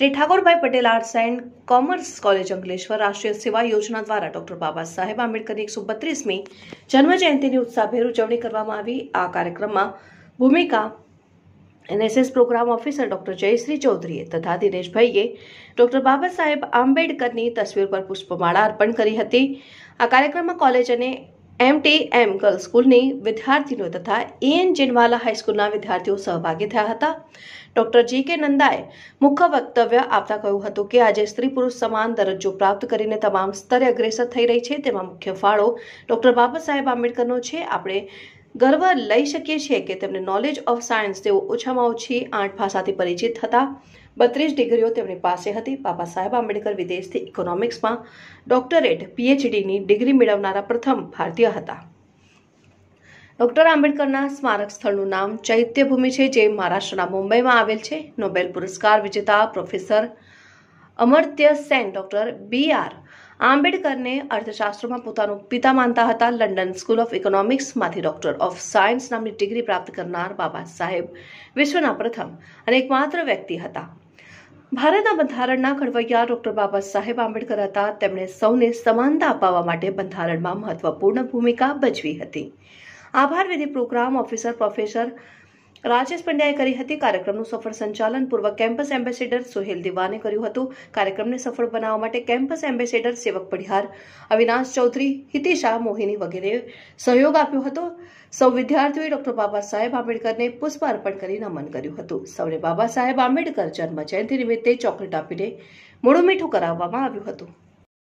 Shri Thakorbhai Patel arts and commerce college Ankleshwar રાષ્ટ્રીય સેવા યોજના દ્વારા ડોક્ટર બાબા સાહેબ આંબેડકરની એકસો બત્રીસમી જન્મજયંતિની ઉત્સાહભેર ઉજવણી કરવામાં આવી આ કાર્યક્રમમાં ભૂમિકા NSS programme officer doctor Jayshree ચૌધરીએ તથા દિનેશભાઈએ ડોક્ટર બાબા સાહેબ આંબેડકરની તસવીર પર પુષ્પમાળા અર્પણ કરી હતી આ કાર્યક્રમમાં કોલેજ અને એમ ટી એમ ગર્લ્સ સ્કૂલની વિદ્યાર્થીઓ તથા એએન જિનવાલા હાઈસ્કૂલના વિદ્યાર્થીઓ સહભાગી થયા હતા ડોક્ટર જી કે નંદાએ મુખ્ય વક્તવ્ય આપતા કહ્યું હતું કે આજે સ્ત્રી પુરુષ સમાન દરજ્જો પ્રાપ્ત કરીને તમામ સ્તરે અગ્રેસર થઈ રહી છે તેમાં મુખ્ય ફાળો ડોક્ટર બાબા સાહેબ આંબેડકરનો છે આપણે ગર્વ લઈ શકીએ છીએ કે તેમને નોલેજ ઓફ સાયન્સ તેઓ ઓછામાં ઓછી આઠ ભાષાથી પરિચિત હતા બત્રીસ ડિગ્રીઓ તેમની પાસે હતી બાબા સાહેબ આંબેડકર વિદેશથી ઇકોનોમિક્સમાં ડોક્ટરેટ પીએચડીની ડિગ્રી મેળવનારા પ્રથમ ભારતીય હતા ડૉક્ટર આંબેડકરના સ્મારક સ્થળનું નામ ચૈત્યભૂમિ છે જે મહારાષ્ટ્રના મુંબઈમાં આવેલ છે નોબેલ પુરસ્કાર વિજેતા professor Amartya Sen doctor B R આંબેડકરને અર્થશાસ્ત્રમાં પોતાનું પિતા માનતા હતા લંડન સ્કૂલ ઓફ ઇકોનોમિક્સમાંથી ડોક્ટર ઓફ સાયન્સ નામની ડિગ્રી પ્રાપ્ત કરનાર બાબા સાહેબ વિશ્વના પ્રથમ અને એકમાત્ર વ્યક્તિ હતા ભારતના બંધારણના ઘડવૈયા ડોક્ટર બાબા સાહેબ આંબેડકર હતા તેમણે સૌને સમાનતા અપાવવા માટે બંધારણમાં મહત્વપૂર્ણ ભૂમિકા ભજવી હતી આભાર વિધિ પ્રોગ્રામ ઓફિસર પ્રોફેસર રાજેશ પંડ્યાએ કરી હતી કાર્યક્રમનું સફળ સંચાલન પૂર્વ કેમ્પસ એમ્બેસેડર સુહેલ દિવાને કર્યું હતું કાર્યક્રમને સફળ બનાવવા માટે કેમ્પસ એમ્બેસેડર સેવક પડિહાર અવિનાશ ચૌધરી હિતિશા મોહિની વગેરે સહયોગ આપ્યો હતો સૌ વિદ્યાર્થીઓએ ડોક્ટર બાબા સાહેબ આંબેડકરને પુષ્પ અર્પણ કરી નમન કર્યું હતું સૌને બાબા સાહેબ આંબેડકર જન્મ જયંતિ નિમિત્તે ચોકલેટ આપીને મોડું મીઠું કરાવવામાં આવ્યું હતું